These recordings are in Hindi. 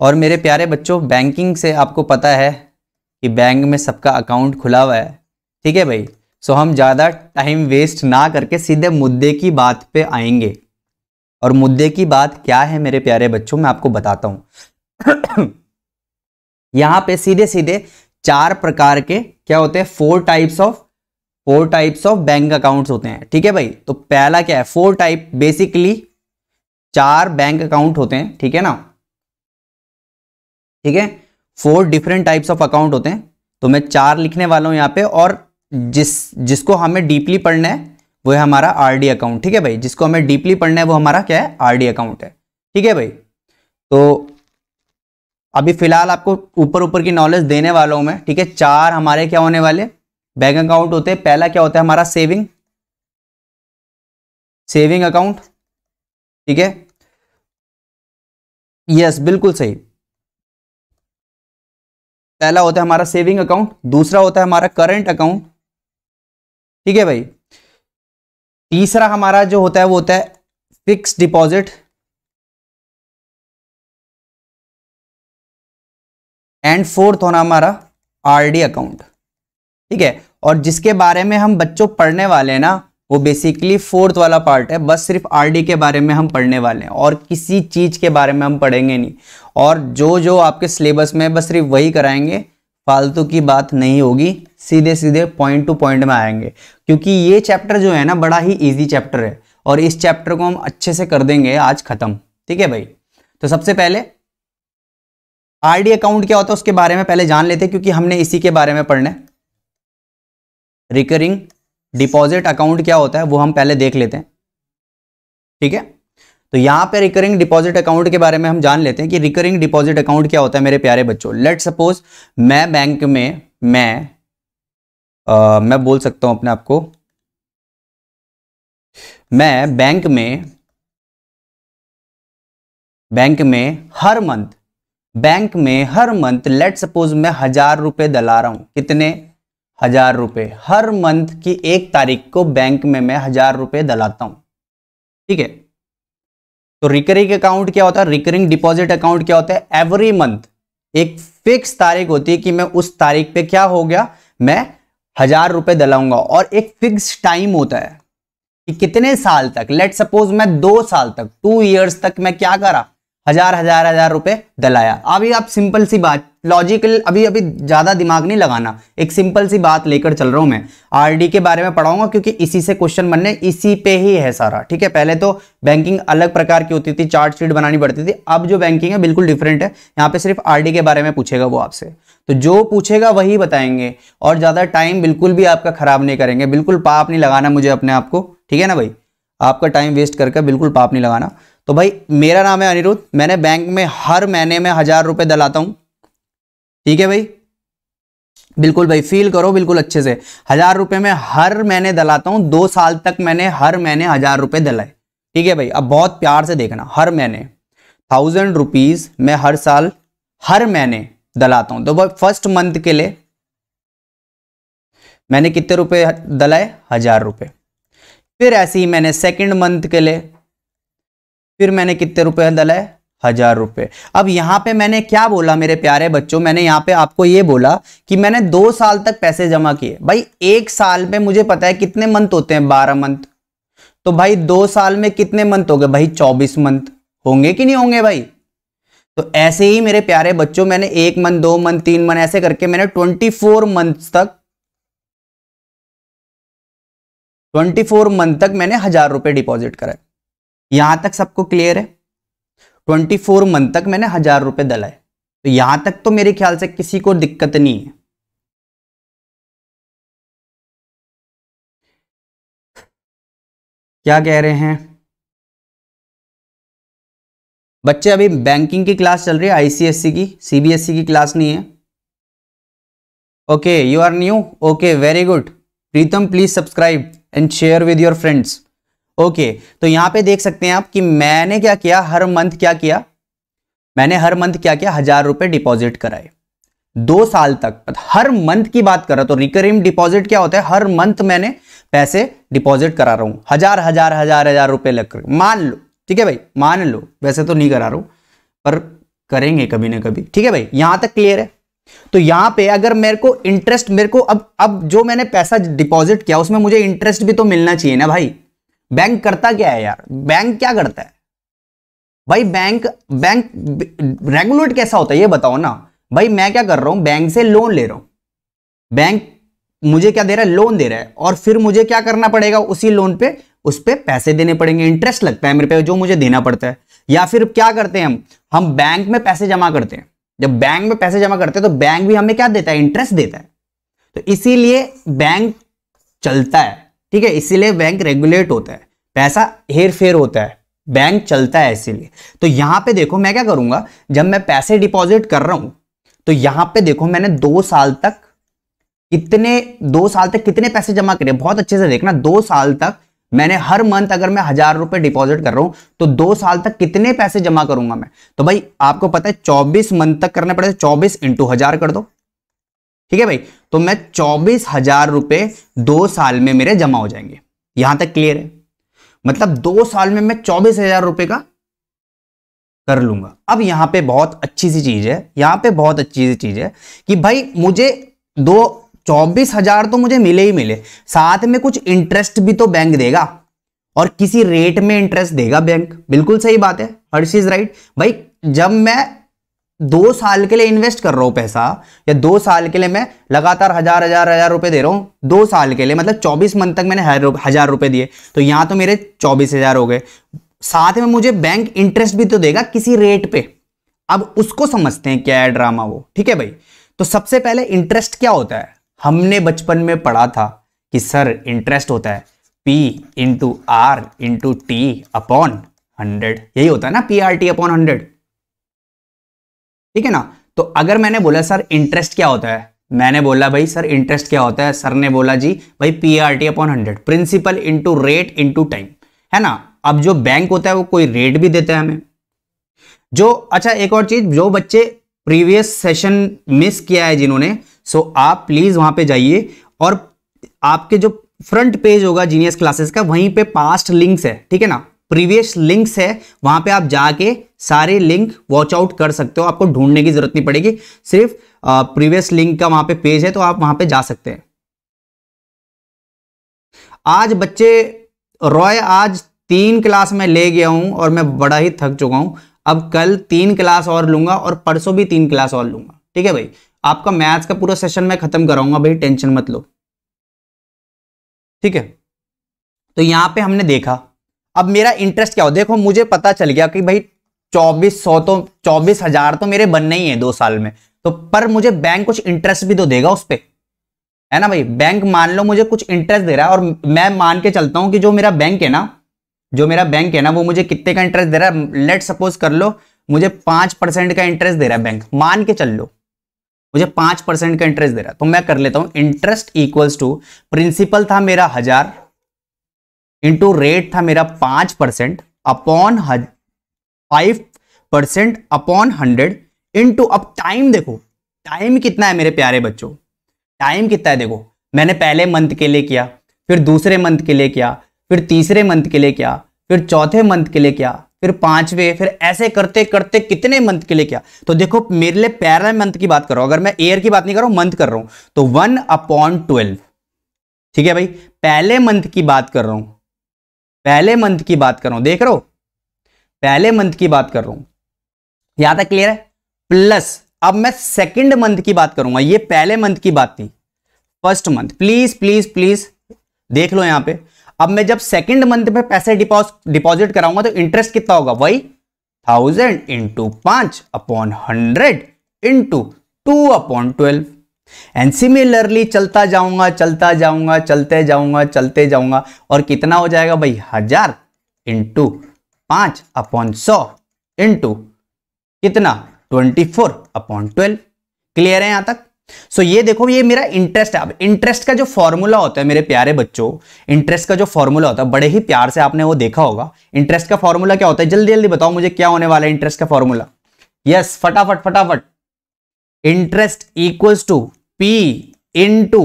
और मेरे प्यारे बच्चों बैंकिंग से आपको पता है कि बैंक में सबका अकाउंट खुला हुआ है ठीक है भाई सो हम ज़्यादा टाइम वेस्ट ना करके सीधे मुद्दे की बात पे आएंगे और मुद्दे की बात क्या है मेरे प्यारे बच्चों मैं आपको बताता हूँ यहाँ पे सीधे सीधे चार प्रकार के क्या होते हैं four types of four types of bank accounts होते हैं ठीक है भाई तो पहला क्या है फोर टाइप बेसिकली चार बैंक अकाउंट होते हैं ठीक है ना ठीक है four different types of account होते हैं तो मैं चार लिखने वाला हूं यहाँ पे और जिस जिसको हमें डीपली पढ़ना है वो है हमारा आरडी अकाउंट ठीक है भाई जिसको हमें डीपली पढ़ना है वो हमारा क्या है आरडी अकाउंट है ठीक है भाई तो अभी फिलहाल आपको ऊपर ऊपर की नॉलेज देने वाला हूं मैं ठीक है चार हमारे क्या होने वाले बैंक अकाउंट होते हैं पहला क्या होता है हमारा सेविंग सेविंग अकाउंट ठीक है यस बिल्कुल सही पहला होता है हमारा सेविंग अकाउंट दूसरा होता है हमारा करंट अकाउंट ठीक है भाई तीसरा हमारा जो होता है वो होता है फिक्स डिपॉजिट एंड फोर्थ होना हमारा आरडी अकाउंट ठीक है और जिसके बारे में हम बच्चों पढ़ने वाले हैं ना वो बेसिकली फोर्थ वाला पार्ट है बस सिर्फ आरडी के बारे में हम पढ़ने वाले हैं और किसी चीज के बारे में हम पढ़ेंगे नहीं और जो जो आपके सिलेबस में बस सिर्फ वही कराएंगे फालतू की बात नहीं होगी सीधे सीधे पॉइंट टू पॉइंट में आएंगे क्योंकि ये चैप्टर जो है ना बड़ा ही ईजी चैप्टर है और इस चैप्टर को हम अच्छे से कर देंगे आज ख़त्म ठीक है भाई तो सबसे पहले आरडी अकाउंट क्या होता है उसके बारे में पहले जान लेते हैं क्योंकि हमने इसी के बारे में पढ़ना है रिकरिंग डिपॉजिट अकाउंट क्या होता है वो हम पहले देख लेते हैं ठीक है तो यहाँ पे रिकरिंग डिपॉजिट अकाउंट के बारे में हम जान लेते हैं कि रिकरिंग डिपॉजिट अकाउंट क्या होता है मेरे प्यारे बच्चों लेट सपोज मैं बैंक में मैं आ, मैं बोल सकता हूं अपने आपको मैं बैंक में बैंक में हर मंथ बैंक में हर मंथ लेट सपोज मैं हजार रुपए दला रहा हूं कितने हजार रुपए हर मंथ की एक तारीख को बैंक में मैं हजार रुपए दलाता हूं ठीक है तो रिकरिंग अकाउंट क्या होता है रिकरिंग डिपॉजिट अकाउंट क्या होता है एवरी मंथ एक फिक्स तारीख होती है कि मैं उस तारीख पे क्या हो गया मैं हजार रुपए दलाऊंगा और एक फिक्स टाइम होता है कि कितने साल तक लेट सपोज मैं दो साल तक टू ईयर्स तक मैं क्या करा हजार हजार हजार रुपए दलाया अभी आप सिंपल सी बात लॉजिकल अभी अभी ज़्यादा दिमाग नहीं लगाना एक सिंपल सी बात लेकर चल रहा हूँ मैं आरडी के बारे में पढ़ाऊंगा क्योंकि इसी से क्वेश्चन बनने इसी पे ही है सारा ठीक है पहले तो बैंकिंग अलग प्रकार की होती थी चार्ट शीट बनानी पड़ती थी अब जो बैंकिंग है बिल्कुल डिफरेंट है यहाँ पे सिर्फ आर के बारे में पूछेगा वो आपसे तो जो पूछेगा वही बताएंगे और ज़्यादा टाइम बिल्कुल भी आपका खराब नहीं करेंगे बिल्कुल पाप नहीं लगाना मुझे अपने आप को ठीक है ना भाई आपका टाइम वेस्ट करके बिल्कुल पाप नहीं लगाना तो भाई मेरा नाम है अनिरुद्ध मैंने बैंक में हर महीने में हज़ार रुपये दलाता हूँ ठीक है भाई बिल्कुल भाई फील करो बिल्कुल अच्छे से हज़ार रुपये में हर महीने दलाता हूँ दो साल तक मैंने हर महीने हज़ार रुपये दलाए ठीक है भाई अब बहुत प्यार से देखना हर महीने थाउजेंड रुपीज़ मैं हर साल हर महीने दलाता हूँ तो भाई फर्स्ट मंथ के लिए मैंने कितने रुपए दलाए हज़ार रुपये फिर ऐसे ही मैंने सेकंड मंथ के लिए फिर मैंने कितने रुपए डाला है हजार रुपए अब यहां पे मैंने क्या बोला मेरे प्यारे बच्चों मैंने यहां पे आपको ये बोला कि मैंने दो साल तक पैसे जमा किए भाई एक साल में मुझे पता है कितने मंथ होते हैं बारह मंथ तो भाई दो साल में कितने मंथ हो गए भाई चौबीस मंथ होंगे कि नहीं होंगे भाई तो ऐसे ही मेरे प्यारे बच्चों मैंने एक मंथ दो मंथ तीन मंथ ऐसे करके मैंने ट्वेंटी फोर मंथ तक ट्वेंटी फोर मंथ तक मैंने हजार रुपए डिपॉजिट कराए यहां तक सबको क्लियर है ट्वेंटी फोर मंथ तक मैंने हजार रुपए दलाए तो यहां तक तो मेरे ख्याल से किसी को दिक्कत नहीं है क्या कह रहे हैं बच्चे अभी बैंकिंग की क्लास चल रही है आईसीएससी की सीबीएसई e की क्लास नहीं है okay you are new okay very good Pritam please subscribe and share with your friends okay तो यहां पे देख सकते हैं आप कि मैंने क्या किया हर मंथ क्या किया मैंने हर मंथ क्या किया हजार रुपए डिपॉजिट कराए दो साल तक हर मंथ की बात कर रहा तो रिकरिंग डिपॉजिट क्या होता है हर मंथ मैंने पैसे डिपॉजिट करा रहा हूं हजार हजार हजार हजार रुपए लग मान लो ठीक है भाई मान लो वैसे तो नहीं करा रहा हूं पर करेंगे कभी ना कभी ठीक है भाई यहां तक क्लियर है तो यहां पे अगर मेरे को इंटरेस्ट मेरे को अब अब जो मैंने पैसा डिपॉजिट किया उसमें मुझे इंटरेस्ट भी तो मिलना चाहिए ना भाई बैंक करता क्या है यार बैंक क्या करता है भाई बैंक बैंक रेगुलेट कैसा होता है ये बताओ ना भाई मैं क्या कर रहा हूं बैंक से लोन ले रहा हूं बैंक मुझे क्या दे रहा है लोन दे रहा है और फिर मुझे क्या करना पड़ेगा उसी लोन पे उस पर पैसे देने पड़ेंगे इंटरेस्ट लगता है मेरे पे जो मुझे देना पड़ता है या फिर क्या करते हैं हम हम बैंक में पैसे जमा करते हैं जब बैंक में पैसे जमा करते हैं तो बैंक भी हमें क्या देता है इंटरेस्ट देता है तो इसीलिए बैंक चलता है ठीक है इसीलिए बैंक रेगुलेट होता है पैसा हेर फेर होता है बैंक चलता है इसीलिए तो यहां पे देखो मैं क्या करूंगा जब मैं पैसे डिपॉजिट कर रहा हूं तो यहां पे देखो मैंने दो साल तक कितने दो साल तक कितने पैसे जमा करे बहुत अच्छे से देखना दो साल तक मैंने हर मंथ अगर मैं हजार रुपए डिपॉजिट कर रहा हूं तो दो साल तक कितने पैसे जमा करूंगा मैं तो भाई आपको पता है चौबीस मंथ तक करने पड़े चौबीस इंटू हजार कर दो ठीक है भाई तो मैं चौबीस हजार रुपए दो साल में मेरे जमा हो जाएंगे यहां तक क्लियर है मतलब दो साल में मैं चौबीस हजार रुपए का कर लूंगा अब यहां पे बहुत अच्छी सी चीज है यहां पे बहुत अच्छी सी चीज है कि भाई मुझे दो चौबीस हजार तो मुझे मिले ही मिले साथ में कुछ इंटरेस्ट भी तो बैंक देगा और किसी रेट में इंटरेस्ट देगा बैंक बिल्कुल सही बात है हर चीज राइट भाई जब मैं दो साल के लिए इन्वेस्ट कर रहा हूँ पैसा या दो साल के लिए मैं लगातार हजार हजार हजार रुपए दे रहा हूं दो साल के लिए मतलब चौबीस मंथ तक मैंने हजार रुपए दिए तो यहां तो मेरे चौबीस हजार हो गए साथ में मुझे बैंक इंटरेस्ट भी तो देगा किसी रेट पे अब उसको समझते हैं क्या है ड्रामा वो ठीक है भाई तो सबसे पहले इंटरेस्ट क्या होता है हमने बचपन में पढ़ा था कि सर इंटरेस्ट होता है P into R into T upon hundred यही होता है ना P R T upon hundred ठीक है ना तो अगर मैंने बोला सर इंटरेस्ट क्या होता है मैंने बोला भाई सर इंटरेस्ट क्या होता है सर ने बोला जी भाई P R T upon hundred principal into rate into time है ना अब जो बैंक होता है वो कोई रेट भी देता है हमें जो अच्छा एक और चीज जो बच्चे प्रीवियस सेशन मिस किया है जिन्होंने सो आप प्लीज़ वहां पे जाइए और आपके जो फ्रंट पेज होगा जीनियस क्लासेस का वहीं पे पास्ट लिंक्स है ठीक है ना प्रीवियस लिंक्स है वहां पे आप जाके सारे लिंक वॉच आउट कर सकते हो आपको ढूंढने की जरूरत नहीं पड़ेगी सिर्फ प्रीवियस लिंक का वहां पे पेज है तो आप वहां पे जा सकते हैं आज बच्चे रॉय आज तीन क्लास में ले गया हूं और मैं बड़ा ही थक चुका हूं अब कल तीन क्लास और लूंगा और परसों भी तीन क्लास और लूंगा ठीक है भाई आपका मैथ्स का पूरा सेशन मैं खत्म कराऊंगा भाई टेंशन मत लो ठीक है तो यहां पे हमने देखा अब मेरा इंटरेस्ट क्या हो देखो मुझे पता चल गया कि भाई चौबीस सौ तो चौबीस हजार तो मेरे बनने ही है दो साल में तो पर मुझे बैंक कुछ इंटरेस्ट भी तो देगा उस पर है ना भाई बैंक मान लो मुझे कुछ इंटरेस्ट दे रहा है और मैं मान के चलता हूँ कि जो मेरा बैंक है ना जो मेरा बैंक है ना वो मुझे कितने का इंटरेस्ट दे रहा है लेट सपोज कर लो मुझे पांच परसेंट का इंटरेस्ट दे रहा है बैंक मान के चल लो मुझे पांच परसेंट का इंटरेस्ट दे रहा है तो मैं कर लेता हूं इंटरेस्ट इक्वल्स टू प्रिंसिपल था मेरा हजार इंटू रेट था मेरा पांच percent upon five percent upon hundred into अब टाइम देखो टाइम कितना है मेरे प्यारे बच्चों टाइम कितना है देखो मैंने पहले मंथ के लिए किया फिर दूसरे मंथ के लिए किया फिर तीसरे मंथ के लिए किया फिर चौथे मंथ के लिए क्या फिर पांचवे फिर ऐसे करते करते कितने मंथ के लिए क्या तो देखो मेरे लिए पैरल मंथ की बात कर रहा हूं अगर मैं ईयर की बात नहीं कर रहा हूं मंथ कर रहा हूं तो वन अपॉन ट्वेल्व ठीक है भाई पहले मंथ की बात कर रहा हूं पहले मंथ की बात कर रहा हूं देख रहा पहले मंथ की बात कर रहा हूं याद है क्लियर है प्लस अब मैं सेकेंड मंथ की बात करूंगा ये पहले मंथ की बात थी first month please please please देख लो यहां पर अब मैं जब सेकेंड मंथ में पैसे डिपॉजिट कराऊंगा तो इंटरेस्ट कितना होगा वही थाउजेंड इंटू पांच upon hundred into two upon twelve and similarly चलता जाऊंगा चलता जाऊंगा चलते जाऊंगा चलते जाऊंगा और कितना हो जाएगा भाई हजार इंटू पांच अपॉन सौ इंटू कितना twenty four upon twelve clear है यहां तक सो ये देखो ये मेरा इंटरेस्ट है अब इंटरेस्ट का जो फॉर्मूला होता है मेरे प्यारे बच्चों इंटरेस्ट का जो फॉर्मूला होता है बड़े ही प्यार से आपने वो देखा होगा इंटरेस्ट का फॉर्मूला क्या होता है जल्दी जल्दी बताओ मुझे क्या होने वाला है इंटरेस्ट का फॉर्मूला यस फटाफट फटाफट interest equals to P into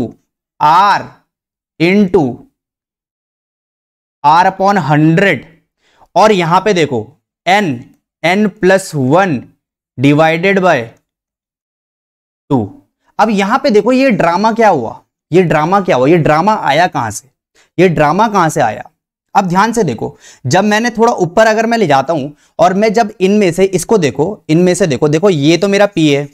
R into R upon hundred और यहां पे देखो N N plus one divided by two अब यहां पे देखो ये ड्रामा क्या हुआ ये ड्रामा क्या हुआ ये ड्रामा आया कहां से ये ड्रामा कहां से आया अब ध्यान से देखो जब मैंने थोड़ा ऊपर अगर मैं ले जाता हूं और मैं जब इनमें से इसको देखो इनमें से देखो देखो ये तो मेरा पी है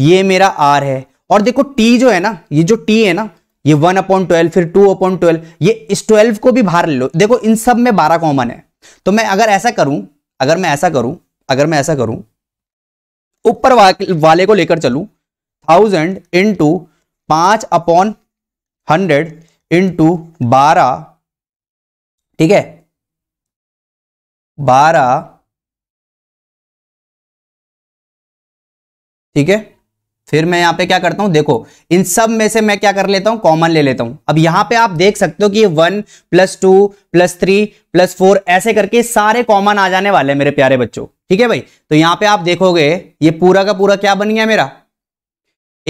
ये मेरा आर है और देखो टी जो है ना ये जो टी है ना ये वन अपॉइंट ट्वेल्व फिर टू अपॉइंट ट्वेल्व ये इस ट्वेल्व को भी बाहर ले लो देखो इन सब में बारह कॉमन है तो मैं अगर ऐसा करूं अगर मैं ऐसा करूं अगर मैं ऐसा करूं ऊपर वाले को लेकर चलूं थाउजेंड इंटू पांच अपॉन हंड्रेड इंटू बारह ठीक है बारह ठीक है फिर मैं यहां पे क्या करता हूं देखो इन सब में से मैं क्या कर लेता हूं कॉमन ले लेता हूं अब यहां पे आप देख सकते हो कि one plus two plus three plus four ऐसे करके सारे कॉमन आ जाने वाले हैं मेरे प्यारे बच्चों ठीक है भाई तो यहां पे आप देखोगे ये पूरा का पूरा क्या बन गया मेरा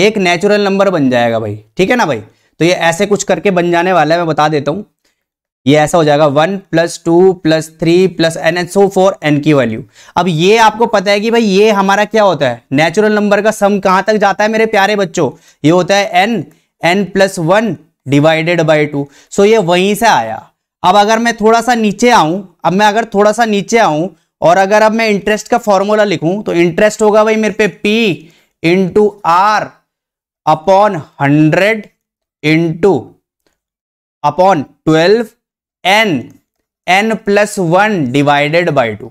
एक नेचुरल नंबर बन जाएगा भाई ठीक है ना भाई तो ये ऐसे कुछ करके बन जाने वाला है मैं बता देता हूँ ये ऐसा हो जाएगा one plus two plus three plus N and so forth N की वैल्यू अब ये आपको पता है कि भाई ये हमारा क्या होता है नेचुरल नंबर का सम कहां तक जाता है मेरे प्यारे बच्चों ये होता है N N plus one divided by two so ये वहीं से आया अब अगर मैं थोड़ा सा नीचे आऊं अब मैं अगर थोड़ा सा नीचे आऊं और अगर अब मैं इंटरेस्ट का फॉर्मूला लिखूं तो इंटरेस्ट होगा भाई मेरे पे P into R upon hundred into upon twelve N N plus one divided by two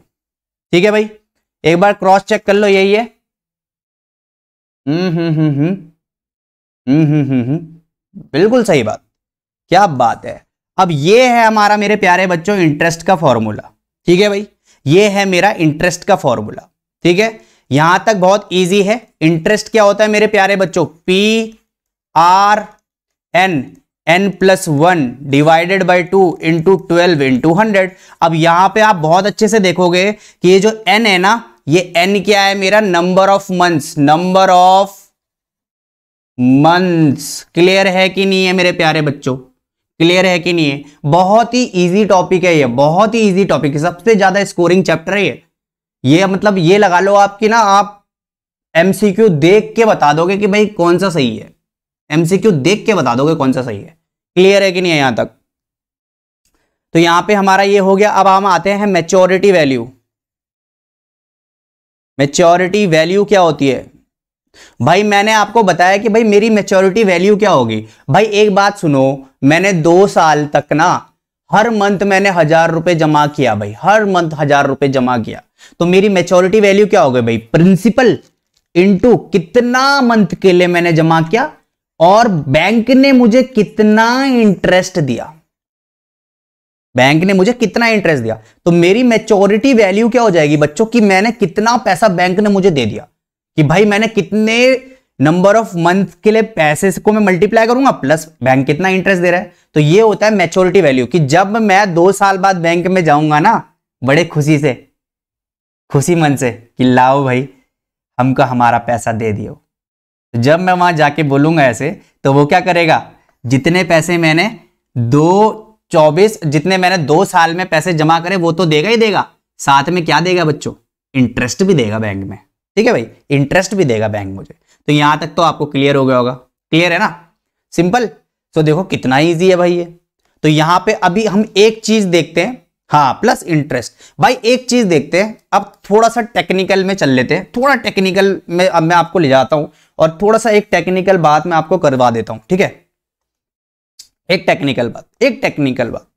ठीक है भाई एक बार क्रॉस चेक कर लो यही है हम्म हम्म हम्म, हम्म हम्म हम्म बिल्कुल सही बात क्या बात है अब ये है हमारा मेरे प्यारे बच्चों इंटरेस्ट का फॉर्मूला ठीक है भाई ये है मेरा इंटरेस्ट का फॉर्मूला ठीक है यहां तक बहुत इजी है इंटरेस्ट क्या होता है मेरे प्यारे बच्चों P R N N plus one divided by two into twelve into hundred अब यहां पे आप बहुत अच्छे से देखोगे कि ये जो एन है ना ये एन क्या है मेरा number of months number of months clear है कि नहीं है मेरे प्यारे बच्चों क्लियर है कि नहीं है बहुत ही इजी टॉपिक है ये बहुत ही इजी टॉपिक सबसे ज्यादा स्कोरिंग चैप्टर है ये ये मतलब ये लगा लो आपकी ना आप एमसीक्यू देख के बता दोगे कि भाई कौन सा सही है एमसीक्यू देख के बता दोगे कौन सा सही है क्लियर है कि नहीं है यहां तक तो यहां पे हमारा ये हो गया अब हम आते हैं मेच्योरिटी वैल्यू मेच्योरिटी वैल्यू क्या होती है भाई मैंने आपको बताया कि भाई मेरी मेच्योरिटी वैल्यू क्या होगी भाई एक बात सुनो मैंने दो साल तक ना हर मंथ मैंने हजार रुपए जमा किया भाई हर मंथ हजार रुपए जमा किया तो मेरी मेच्योरिटी वैल्यू क्या हो गई भाई प्रिंसिपल इंटू कितना मंथ के लिए मैंने जमा किया और बैंक ने मुझे कितना इंटरेस्ट दिया बैंक ने मुझे कितना इंटरेस्ट दिया तो मेरी मेच्योरिटी वैल्यू क्या हो जाएगी बच्चों कि मैंने कितना पैसा बैंक ने मुझे दे दिया कि भाई मैंने कितने नंबर ऑफ मंथ के लिए पैसे को मैं मल्टीप्लाई करूंगा प्लस बैंक कितना इंटरेस्ट दे रहा है तो ये होता है मेच्योरिटी वैल्यू कि जब मैं दो साल बाद बैंक में जाऊंगा ना बड़े खुशी से खुशी मन से कि लाओ भाई हमको हमारा पैसा दे दियो तो जब मैं वहाँ जाके बोलूँगा ऐसे तो वो क्या करेगा जितने पैसे मैंने दो चौबीस जितने मैंने दो साल में पैसे जमा करे वो तो देगा ही देगा साथ में क्या देगा बच्चों इंटरेस्ट भी देगा बैंक में ठीक है भाई इंटरेस्ट भी देगा बैंक मुझे तो यहाँ तक तो आपको क्लियर हो गया होगा क्लियर है ना सिंपल तो देखो कितना ईजी है भाई ये तो यहाँ पे अभी हम एक चीज़ देखते हैं हाँ प्लस इंटरेस्ट भाई एक चीज देखते हैं अब थोड़ा सा टेक्निकल में चल लेते हैं थोड़ा टेक्निकल में अब मैं आपको ले जाता हूं और थोड़ा सा एक टेक्निकल बात मैं आपको करवा देता हूं ठीक है एक टेक्निकल बात एक टेक्निकल बात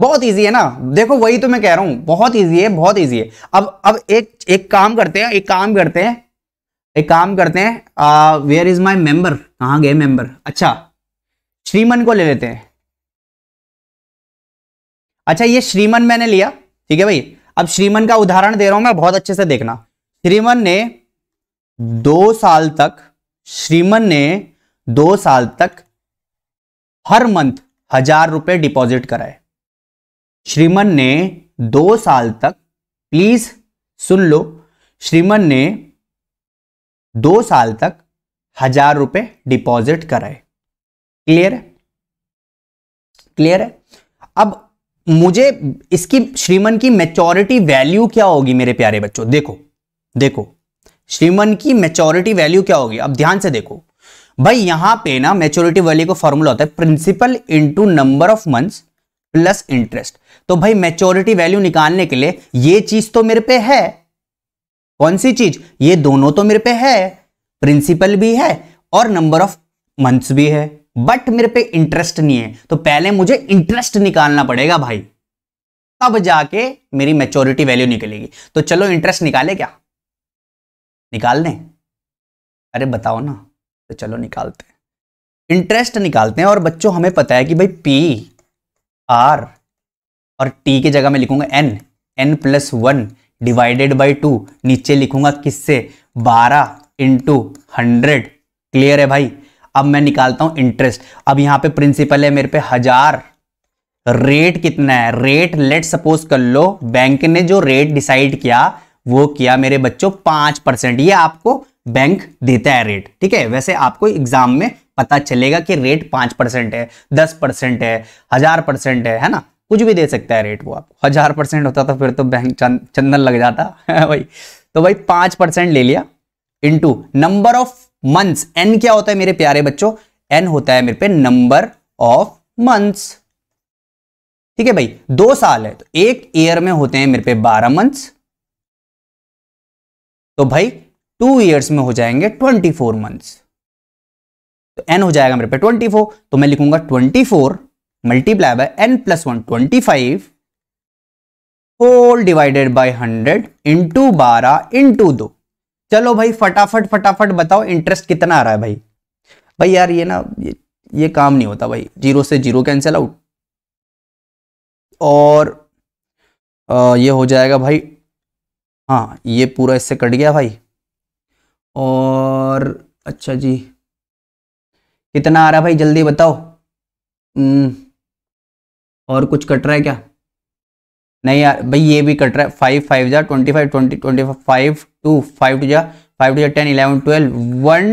बहुत इजी है ना देखो वही तो मैं कह रहा हूं बहुत इजी है बहुत इजी है अब अब एक एक काम करते हैं एक काम करते हैं एक काम करते हैं वेयर इज माई मेंबर कहाँ गए मेंबर अच्छा श्रीमन को ले लेते हैं अच्छा ये श्रीमन मैंने लिया ठीक है भाई अब श्रीमन का उदाहरण दे रहा हूं मैं बहुत अच्छे से देखना श्रीमन ने दो साल तक श्रीमन ने दो साल तक हर मंथ हजार रुपए डिपॉजिट कराए श्रीमन ने दो साल तक प्लीज सुन लो श्रीमन ने दो साल तक हजार रुपए डिपॉजिट कराए क्लियर है क्लियर है अब मुझे इसकी श्रीमन की मेचोरिटी वैल्यू क्या होगी मेरे प्यारे बच्चों देखो देखो श्रीमन की मेचोरिटी वैल्यू क्या होगी अब ध्यान से देखो भाई यहां पे ना मेचोरिटी वैल्यू का फॉर्मूला होता है principal into number of months plus interest तो भाई मेचोरिटी वैल्यू निकालने के लिए ये चीज तो मेरे पे है कौन सी चीज ये दोनों तो मेरे पे है प्रिंसिपल भी है और नंबर ऑफ मंथ्स भी है बट मेरे पे इंटरेस्ट नहीं है तो पहले मुझे इंटरेस्ट निकालना पड़ेगा भाई तब जाके मेरी मेच्योरिटी वैल्यू निकलेगी तो चलो इंटरेस्ट निकाले क्या निकाल दें अरे बताओ ना तो चलो निकालते हैं इंटरेस्ट निकालते हैं और बच्चों हमें पता है कि भाई पी आर और टी की जगह मैं लिखूंगा N N plus one divided by two नीचे लिखूंगा किससे बारह इंटू हंड्रेड क्लियर है भाई अब मैं निकालता हूं इंटरेस्ट अब यहां पे प्रिंसिपल है मेरे पे हजार रेट कितना है रेट लेट सपोज कर लो बैंक ने जो रेट डिसाइड किया वो किया मेरे बच्चों पांच परसेंट ये आपको बैंक देता है रेट ठीक है वैसे आपको एग्जाम में पता चलेगा कि रेट पांच परसेंट है दस परसेंट है हजार परसेंट है है ना कुछ भी दे सकता है रेट वो आपको हजार परसेंट होता तो फिर तो बैंक चंदन लग जाता भाई तो भाई पांच परसेंट ले लिया into number of months N क्या होता है मेरे प्यारे बच्चों एन होता है मेरे पे नंबर ऑफ मंथ्स ठीक है भाई दो साल है तो एक ईयर में होते हैं मेरे पे बारह मंथ्स तो भाई टू ईयर्स में हो जाएंगे ट्वेंटी फोर मंथ्स तो एन हो जाएगा मेरे पे ट्वेंटी फोर तो मैं लिखूंगा twenty four multiply by N plus one twenty five whole divided by hundred into बारह इंटू दो चलो भाई फटाफट फटाफट बताओ इंटरेस्ट कितना आ रहा है भाई भाई यार ये ना ये, ये काम नहीं होता भाई जीरो से जीरो कैंसिल आउट और आ, ये हो जाएगा भाई हाँ ये पूरा इससे कट गया भाई और अच्छा जी कितना आ रहा है भाई जल्दी बताओ हम्म, और कुछ कट रहा है क्या नहीं यार भाई ये भी कट रहा है फाइव फाइव जा twenty five twenty twenty five two five two जा फाइव टू जा ten eleven twelve one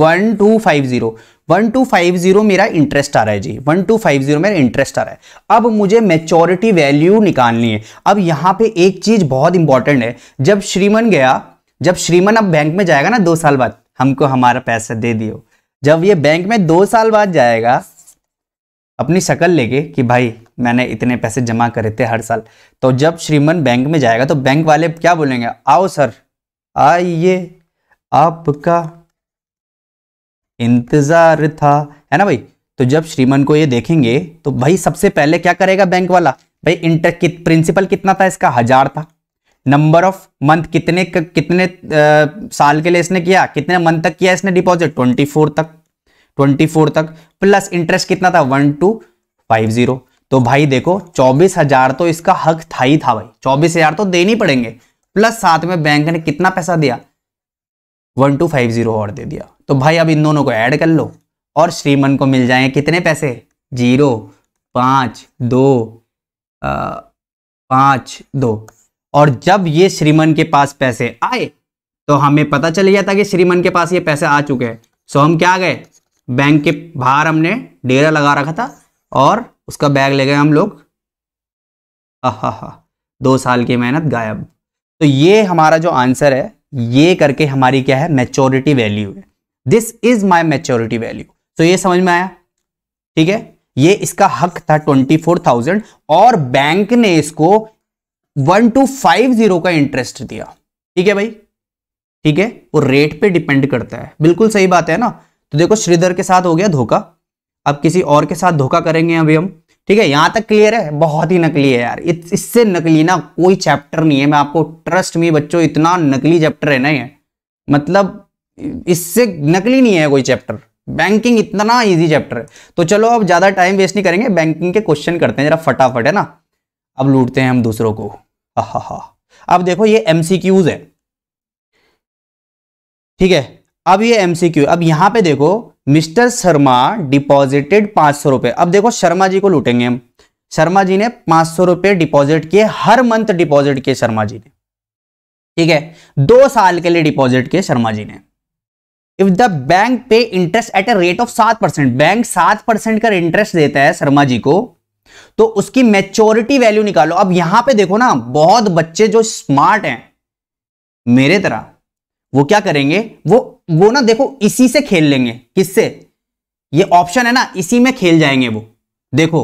one two five zero one two five zero मेरा इंटरेस्ट आ रहा है जी वन टू फाइव जीरो मेरा इंटरेस्ट आ रहा है अब मुझे मेचोरिटी वैल्यू निकालनी है अब यहाँ पे एक चीज बहुत इंपॉर्टेंट है जब श्रीमन गया जब श्रीमन अब बैंक में जाएगा ना दो साल बाद हमको हमारा पैसा दे दियो जब ये बैंक में दो साल बाद जाएगा अपनी शक्ल लेके कि भाई मैंने इतने पैसे जमा करे थे हर साल तो जब श्रीमन बैंक में जाएगा तो बैंक वाले क्या बोलेंगे आओ सर आइए आपका इंतज़ार था है ना भाई तो जब श्रीमन को ये देखेंगे तो भाई सबसे पहले क्या करेगा बैंक वाला भाई इंटर कित प्रिंसिपल कितना था इसका हज़ार था नंबर ऑफ मंथ कितने कितने आ, साल के लिए इसने किया कितने मंथ तक किया इसने डिपॉजिट ट्वेंटी फोर तक ट्वेंटी फोर तक प्लस इंटरेस्ट कितना था वन टू फाइव जीरो तो भाई देखो चौबीस हजार तो इसका हक था ही था भाई चौबीस हजार तो देनी पड़ेंगे प्लस साथ में बैंक ने कितना पैसा दिया वन टू फाइव जीरो और दे दिया तो भाई अब इन दोनों को ऐड कर लो और श्रीमन को मिल जाएंगे कितने पैसे जीरो पांच दो पांच दो और जब ये श्रीमन के पास पैसे आए तो हमें पता चल गया था कि श्रीमन के पास ये पैसे आ चुके हैं सो हम क्या गए बैंक के बाहर हमने डेरा लगा रखा था और उसका बैग ले गए हम लोग हा दो साल की मेहनत गायब तो ये हमारा जो आंसर है ये करके हमारी क्या है मेच्योरिटी वैल्यू है this is my maturity value तो ये समझ में आया ठीक है ये इसका हक था ट्वेंटी फोर थाउजेंड और बैंक ने इसको वन टू फाइव जीरो का इंटरेस्ट दिया ठीक है भाई ठीक है वो रेट पे डिपेंड करता है बिल्कुल सही बात है ना तो देखो श्रीधर के साथ हो गया धोखा अब किसी और के साथ धोखा करेंगे अभी हम ठीक है यहाँ तक क्लियर है बहुत ही नकली है यार इससे नकली ना कोई चैप्टर नहीं है मैं आपको ट्रस्ट में बच्चों इतना नकली चैप्टर है ना ये मतलब इससे नकली नहीं है कोई चैप्टर बैंकिंग इतना इजी चैप्टर है तो चलो अब ज़्यादा टाइम वेस्ट नहीं करेंगे बैंकिंग के क्वेश्चन करते हैं जरा फटाफट है ना अब लूटते हैं हम दूसरों को हा अब देखो ये एम है ठीक है अब ये एमसीक्यू अब यहां पे देखो मिस्टर शर्मा डिपॉजिटेड पांच सौ रुपए अब देखो शर्मा जी को लूटेंगे हम शर्मा जी ने पांच सौ रुपए डिपॉजिट किए हर मंथ डिपॉजिट किए शर्मा जी ने ठीक है दो साल के लिए डिपॉजिट किए शर्मा जी ने if the bank pay interest at a rate of सात परसेंट बैंक सात परसेंट का इंटरेस्ट देता है शर्मा जी को तो उसकी मेच्योरिटी वैल्यू निकालो अब यहां पे देखो ना बहुत बच्चे जो स्मार्ट हैं मेरे तरह वो क्या करेंगे वो वो ना देखो इसी से खेल लेंगे किससे ये ऑप्शन है ना इसी में खेल जाएंगे वो देखो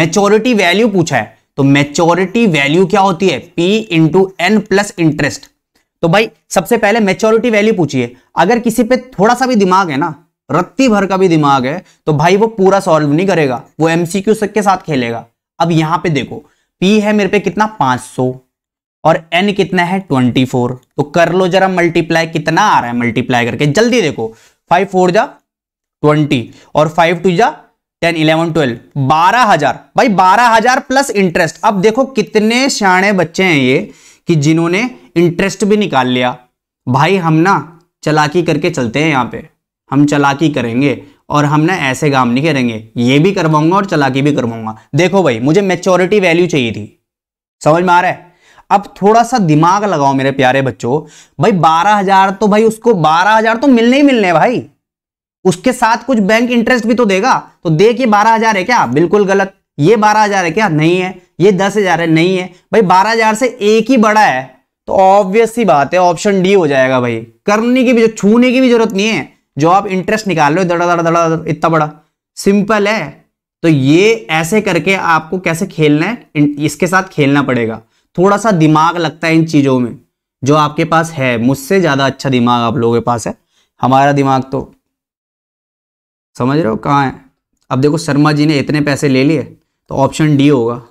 मेचोरिटी वैल्यू पूछा है तो मेचोरिटी वैल्यू क्या होती है P into N plus interest तो भाई सबसे पहले मेचोरिटी वैल्यू पूछिए अगर किसी पे थोड़ा सा भी दिमाग है ना रत्ती भर का भी दिमाग है तो भाई वो पूरा सॉल्व नहीं करेगा वो एमसीक्यू के साथ खेलेगा अब यहां पे देखो पी है मेरे पे कितना 500 और n कितना है 24 तो कर लो जरा मल्टीप्लाई कितना आ रहा है मल्टीप्लाई करके जल्दी देखो फाइव फोर जा ट्वेंटी और फाइव टू जा टेन इलेवन ट्वेल्व बारह हजार भाई बारह हजार प्लस इंटरेस्ट अब देखो कितने सियाणे बच्चे हैं ये कि जिन्होंने इंटरेस्ट भी निकाल लिया भाई हम ना चलाकी करके चलते हैं यहाँ पे हम चलाकी करेंगे और हम ना ऐसे काम नहीं करेंगे ये भी करवाऊंगा और चलाकी भी करवाऊंगा देखो भाई मुझे मेच्योरिटी वैल्यू चाहिए थी समझ में आ रहा है अब थोड़ा सा दिमाग लगाओ मेरे प्यारे बच्चों भाई बारह हजार तो भाई उसको बारह हजार तो मिलने ही मिलने भाई उसके साथ कुछ बैंक इंटरेस्ट भी तो देगा तो दे के बारह हजार है क्या बिल्कुल गलत ये बारह हजार है क्या नहीं है ये दस हजार है नहीं है भाई बारह हजार से एक ही बड़ा है तो ऑब्वियस ही बात है ऑप्शन डी हो जाएगा भाई करने की भी छूने की भी जरूरत नहीं है जो आप इंटरेस्ट निकाल रहे दड़ा दड़ा दड़ा इतना बड़ा सिंपल है तो ये ऐसे करके आपको कैसे खेलना है इसके साथ खेलना पड़ेगा थोड़ा सा दिमाग लगता है इन चीज़ों में जो आपके पास है मुझसे ज़्यादा अच्छा दिमाग आप लोगों के पास है हमारा दिमाग तो समझ रहे हो कहाँ है अब देखो शर्मा जी ने इतने पैसे ले लिए तो ऑप्शन डी होगा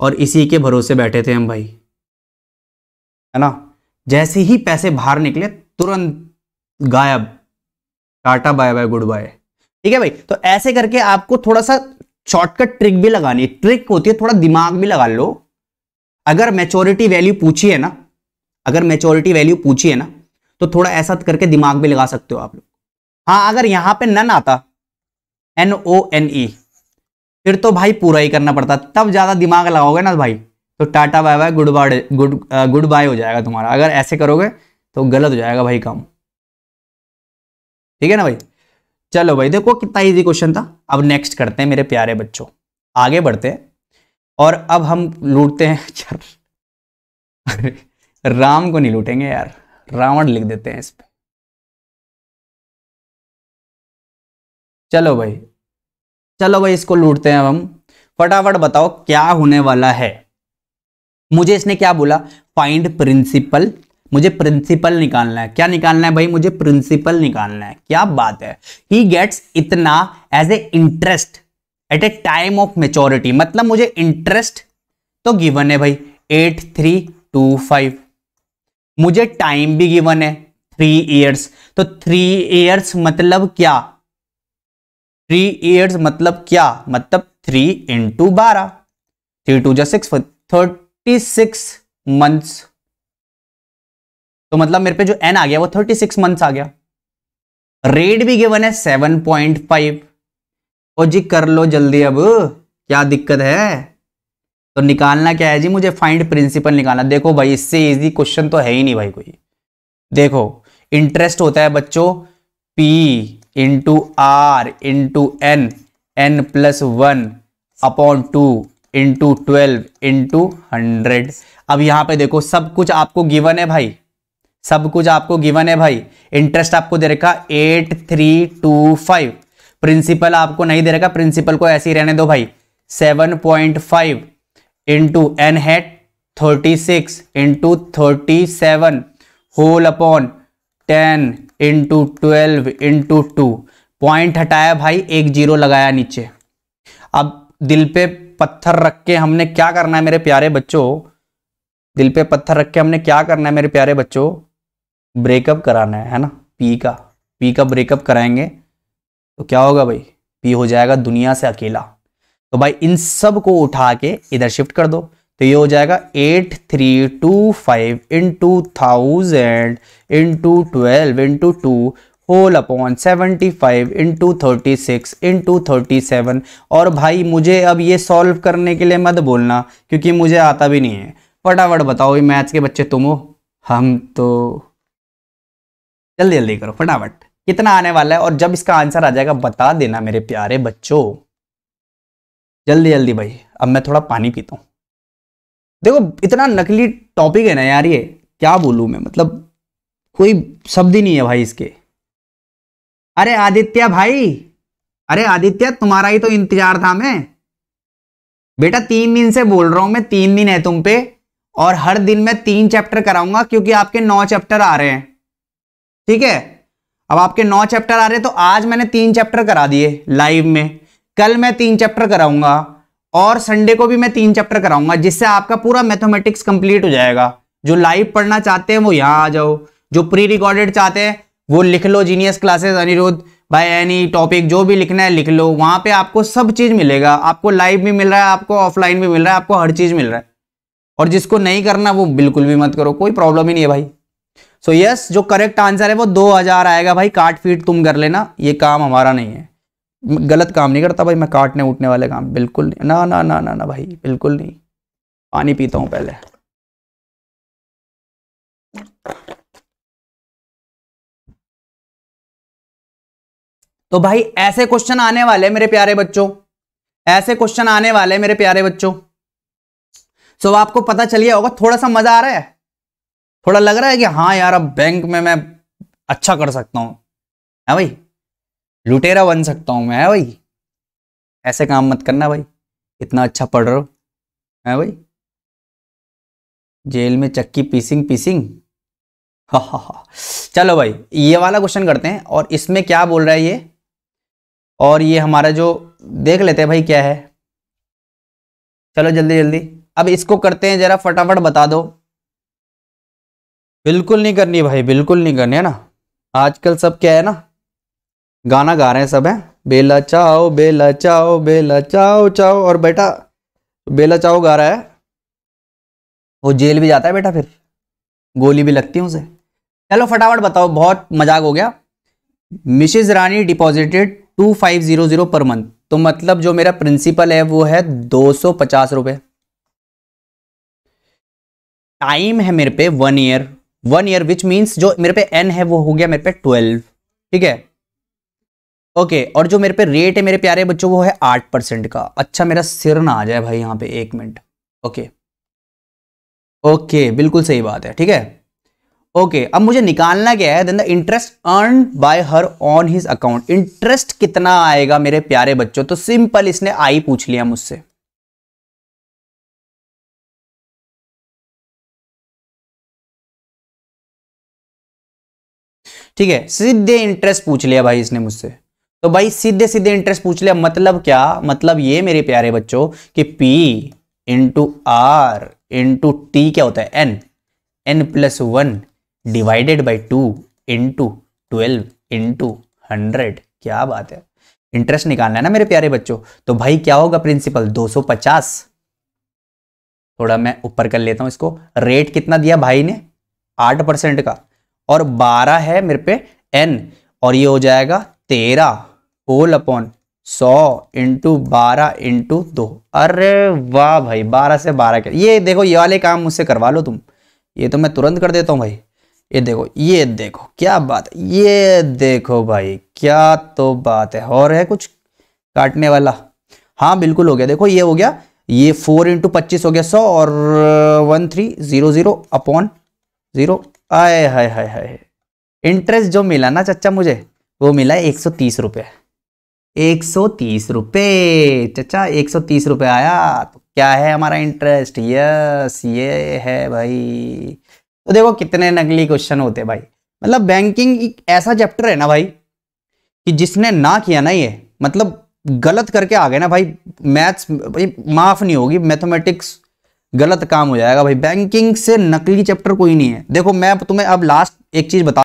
और इसी के भरोसे बैठे थे हम भाई है ना जैसे ही पैसे बाहर निकले तुरंत गायब tata bye bye goodbye ठीक है भाई तो ऐसे करके आपको थोड़ा सा शॉर्टकट ट्रिक भी लगानी ट्रिक होती है थोड़ा दिमाग भी लगा लो अगर मेचोरिटी वैल्यू पूछी है ना अगर मेचोरिटी वैल्यू पूछी है ना तो थोड़ा ऐसा तो करके दिमाग भी लगा सकते हो आप लोग हाँ अगर यहां पे नन आता एन ओ एन ई फिर तो भाई पूरा ही करना पड़ता तब ज़्यादा दिमाग लगाओगे ना भाई तो tata bye bye goodbye good goodbye हो जाएगा तुम्हारा अगर ऐसे करोगे तो गलत हो जाएगा भाई काम ठीक है ना भाई चलो भाई देखो कितना इजी क्वेश्चन था अब नेक्स्ट करते हैं मेरे प्यारे बच्चों आगे बढ़ते हैं और अब हम लूटते हैं राम को नहीं लूटेंगे यार रावण लिख देते हैं इस पर चलो भाई चलो भाई इसको लूटते हैं अब हम फटाफट बताओ क्या होने वाला है मुझे इसने क्या बोला फाइंड प्रिंसिपल मुझे प्रिंसिपल निकालना है क्या निकालना है भाई मुझे प्रिंसिपल निकालना है क्या बात है ही गेट्स इतना as a interest at a time of maturity मतलब मुझे इंटरेस्ट तो गिवन है भाई एट थ्री टू फाइव मुझे टाइम भी गिवन है थ्री ईयर्स तो थ्री ईयर्स मतलब क्या थ्री ईयर्स मतलब क्या मतलब थ्री इंटू बारह थ्री टू जो सिक्स थर्टी सिक्स मंथ्स तो मतलब मेरे पे जो एन आ गया वो थर्टी सिक्स मंथ्स आ गया रेट भी गिवन है सेवन पॉइंट फाइव ओ जी कर लो जल्दी अब क्या दिक्कत है तो निकालना क्या है जी मुझे फाइंड प्रिंसिपल निकालना देखो भाई इससे इजी क्वेश्चन तो है ही नहीं भाई कोई देखो इंटरेस्ट होता है बच्चों P into R into N N plus one upon two into twelve into hundred अब यहां पे देखो सब कुछ आपको गिवन है भाई सब कुछ आपको गिवन है भाई इंटरेस्ट आपको दे रखा eight three two five principal आपको नहीं दे रखा प्रिंसिपल को ऐसे ही रहने दो भाई seven point five into N हेट thirty six into thirty seven whole upon ten into twelve into two point हटाया भाई एक जीरो लगाया नीचे अब दिल पे पत्थर रख के हमने क्या करना है मेरे प्यारे बच्चों दिल पे पत्थर रख के हमने क्या करना है मेरे प्यारे बच्चों ब्रेकअप कराना है है ना पी का पी का ब्रेकअप कराएंगे तो क्या होगा भाई पी हो जाएगा दुनिया से अकेला तो भाई इन सब को उठा के इधर शिफ्ट कर दो तो ये हो जाएगा eight three two five into thousand into twelve into two whole upon seventy five into thirty six into thirty seven और भाई मुझे अब ये सॉल्व करने के लिए मत बोलना क्योंकि मुझे आता भी नहीं है फटाफट बताओ ये मैथ्स के बच्चे तुम हो हम तो जल्दी जल्दी करो फटाफट कितना आने वाला है और जब इसका आंसर आ जाएगा बता देना मेरे प्यारे बच्चों जल्दी जल्दी भाई अब मैं थोड़ा पानी पीता हूँ देखो इतना नकली टॉपिक है ना यार ये क्या बोलूँ मैं मतलब कोई शब्द ही नहीं है भाई इसके अरे आदित्य भाई अरे आदित्य तुम्हारा ही तो इंतजार था मैं बेटा तीन दिन से बोल रहा हूं मैं तीन दिन है तुम पे और हर दिन मैं तीन चैप्टर कराऊंगा क्योंकि आपके नौ चैप्टर आ रहे हैं ठीक है अब आपके नौ चैप्टर आ रहे तो आज मैंने तीन चैप्टर करा दिए लाइव में कल मैं तीन चैप्टर कराऊंगा और संडे को भी मैं तीन चैप्टर कराऊंगा जिससे आपका पूरा मैथमेटिक्स कंप्लीट हो जाएगा जो लाइव पढ़ना चाहते हैं वो यहाँ आ जाओ जो प्री रिकॉर्डेड चाहते हैं वो लिख लो genius classes Anirudh by any topic जो भी लिखना है लिख लो वहाँ पे आपको सब चीज़ मिलेगा आपको लाइव भी मिल रहा है आपको ऑफलाइन भी मिल रहा है आपको हर चीज़ मिल रहा है और जिसको नहीं करना वो बिल्कुल भी मत करो कोई प्रॉब्लम ही नहीं है भाई सो so यस yes, जो करेक्ट आंसर है वो दो हजार आएगा भाई काट फीट तुम कर लेना ये काम हमारा नहीं है गलत काम नहीं करता भाई मैं काटने उठने वाले काम बिल्कुल नहीं ना ना ना ना ना भाई बिल्कुल नहीं पानी पीता हूँ पहले तो भाई ऐसे क्वेश्चन आने वाले मेरे प्यारे बच्चों ऐसे क्वेश्चन आने वाले मेरे प्यारे बच्चों सो so, आपको पता चलिए होगा थोड़ा सा मजा आ रहा है थोड़ा लग रहा है कि हाँ यार अब बैंक में मैं अच्छा कर सकता हूँ है भाई लुटेरा बन सकता हूँ मैं है भाई ऐसे काम मत करना भाई इतना अच्छा पढ़ रहे हो है भाई जेल में चक्की पीसिंग पीसिंग हा हा हाँ चलो भाई ये वाला क्वेश्चन करते हैं और इसमें क्या बोल रहा है ये और ये हमारा जो देख लेते हैं भाई क्या है चलो जल्दी जल्दी अब इसको करते हैं जरा फटाफट बता दो बिल्कुल नहीं करनी भाई बिल्कुल नहीं करनी है ना आजकल सब क्या है ना गाना गा रहे हैं सब हैं बेला चाओ बेला चाओ बेला चाओ चाओ और बेटा बेला चाओ गा रहा है वो जेल भी जाता है बेटा फिर गोली भी लगती है उसे चलो फटाफट बताओ बहुत मजाक हो गया Mrs Rani deposited two five zero zero per month तो मतलब जो मेरा प्रिंसिपल है वो है दो सौ पचास रुपये टाइम है मेरे पे one year one year which means जो मेरे पे एन है वो हो गया मेरे पे ट्वेल्व ठीक है ओके और जो मेरे पे रेट है मेरे प्यारे बच्चों वो है आठ परसेंट का अच्छा मेरा सिर ना आ जाए भाई यहाँ पे एक मिनट ओके ओके बिल्कुल सही बात है ठीक है ओके अब मुझे निकालना क्या है then the interest earn by her on his account interest कितना आएगा मेरे प्यारे बच्चों तो सिंपल इसने आई पूछ लिया मुझसे ठीक है सीधे इंटरेस्ट पूछ लिया भाई इसने मुझसे तो भाई सीधे सीधे इंटरेस्ट पूछ लिया मतलब क्या मतलब ये मेरे प्यारे बच्चों कि P into R into T क्या होता है N N plus one divided by two into twelve into hundred क्या बात है इंटरेस्ट निकालना है ना मेरे प्यारे बच्चों तो भाई क्या होगा प्रिंसिपल 250 थोड़ा मैं ऊपर कर लेता हूं इसको रेट कितना दिया भाई ने आठ परसेंट का और बारह है मेरे पे एन और ये हो जाएगा तेरह होल अपॉन सौ इंटू बारह इंटू दो अरे वाह भाई बारह से बारह के ये देखो ये वाले काम मुझसे करवा लो तुम ये तो मैं तुरंत कर देता हूँ भाई ये देखो ये देखो क्या बात है ये देखो भाई क्या तो बात है और है कुछ काटने वाला हाँ बिल्कुल हो गया देखो ये हो गया ये फोर इंटू पच्चीस हो गया सौ और one three zero zero upon zero आय हाय हाय हाय इंटरेस्ट जो मिला ना चचा मुझे वो मिला एक सौ तीस रुपये एक सौ तीस रुपये चचा एक सौ तीस रुपये आया तो क्या है हमारा इंटरेस्ट यस ये है भाई तो देखो कितने नकली क्वेश्चन होते भाई मतलब बैंकिंग एक ऐसा चैप्टर है ना भाई कि जिसने ना किया ना ये मतलब गलत करके आ गए ना भाई मैथ्स भाई माफ़ नहीं होगी मैथमेटिक्स गलत काम हो जाएगा भाई बैंकिंग से नकली चैप्टर कोई नहीं है देखो मैं तुम्हें अब लास्ट एक चीज़ बता